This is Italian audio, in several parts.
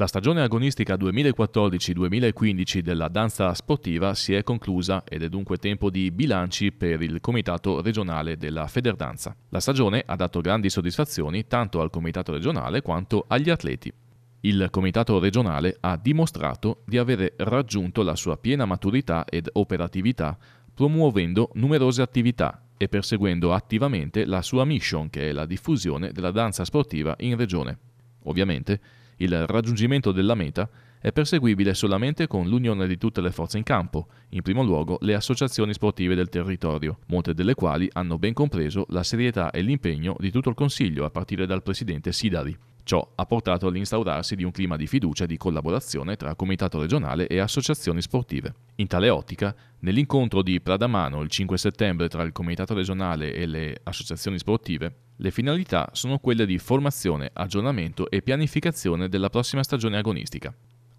La stagione agonistica 2014-2015 della danza sportiva si è conclusa ed è dunque tempo di bilanci per il Comitato regionale della Federdanza. La stagione ha dato grandi soddisfazioni tanto al Comitato regionale quanto agli atleti. Il Comitato regionale ha dimostrato di avere raggiunto la sua piena maturità ed operatività promuovendo numerose attività e perseguendo attivamente la sua mission che è la diffusione della danza sportiva in regione. Ovviamente, il raggiungimento della meta è perseguibile solamente con l'unione di tutte le forze in campo, in primo luogo le associazioni sportive del territorio, molte delle quali hanno ben compreso la serietà e l'impegno di tutto il Consiglio, a partire dal presidente Sidari. Ciò ha portato all'instaurarsi di un clima di fiducia e di collaborazione tra comitato regionale e associazioni sportive. In tale ottica, nell'incontro di Pradamano il 5 settembre tra il comitato regionale e le associazioni sportive, le finalità sono quelle di formazione, aggiornamento e pianificazione della prossima stagione agonistica.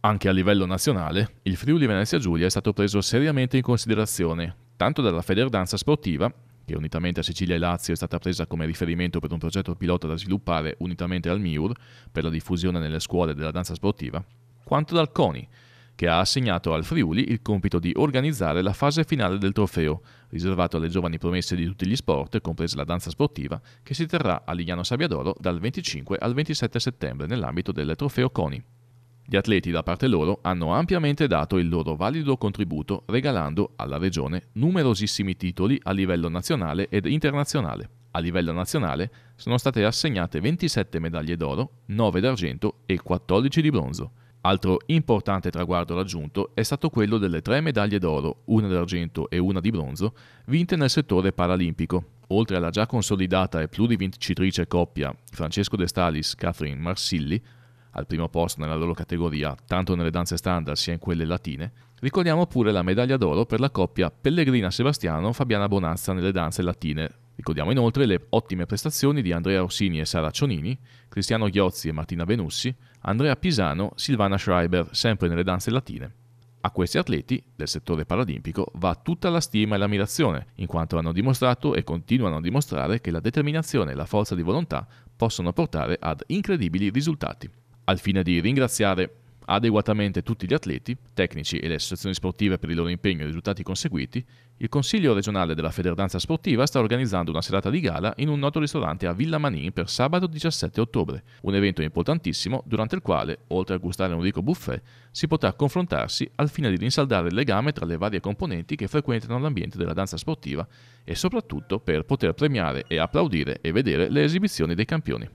Anche a livello nazionale, il Friuli Venezia Giulia è stato preso seriamente in considerazione, tanto dalla Federdanza Sportiva, che unitamente a Sicilia e Lazio è stata presa come riferimento per un progetto pilota da sviluppare unitamente al MIUR per la diffusione nelle scuole della danza sportiva, quanto dal CONI, che ha assegnato al Friuli il compito di organizzare la fase finale del trofeo, riservato alle giovani promesse di tutti gli sport, compresa la danza sportiva, che si terrà a Lignano Sabbiadoro dal 25 al 27 settembre nell'ambito del Trofeo CONI. Gli atleti da parte loro hanno ampiamente dato il loro valido contributo regalando alla regione numerosissimi titoli a livello nazionale ed internazionale. A livello nazionale sono state assegnate 27 medaglie d'oro, 9 d'argento e 14 di bronzo. Altro importante traguardo raggiunto è stato quello delle tre medaglie d'oro, una d'argento e una di bronzo, vinte nel settore paralimpico. Oltre alla già consolidata e plurivincitrice coppia Francesco De Stalis-Catherine Marsilli, al primo posto nella loro categoria, tanto nelle danze standard sia in quelle latine, ricordiamo pure la medaglia d'oro per la coppia Pellegrina Sebastiano-Fabiana Bonazza nelle danze latine Ricordiamo inoltre le ottime prestazioni di Andrea Rossini e Sara Cionini, Cristiano Ghiozzi e Martina Benussi, Andrea Pisano, Silvana Schreiber, sempre nelle danze latine. A questi atleti del settore paralimpico va tutta la stima e l'ammirazione, in quanto hanno dimostrato e continuano a dimostrare che la determinazione e la forza di volontà possono portare ad incredibili risultati. Al fine di ringraziare adeguatamente tutti gli atleti, tecnici e le associazioni sportive per il loro impegno e i risultati conseguiti, il Consiglio regionale della Federdanza Sportiva sta organizzando una serata di gala in un noto ristorante a Villa Manin per sabato 17 ottobre, un evento importantissimo durante il quale, oltre a gustare un ricco buffet, si potrà confrontarsi al fine di rinsaldare il legame tra le varie componenti che frequentano l'ambiente della danza sportiva e soprattutto per poter premiare e applaudire e vedere le esibizioni dei campioni.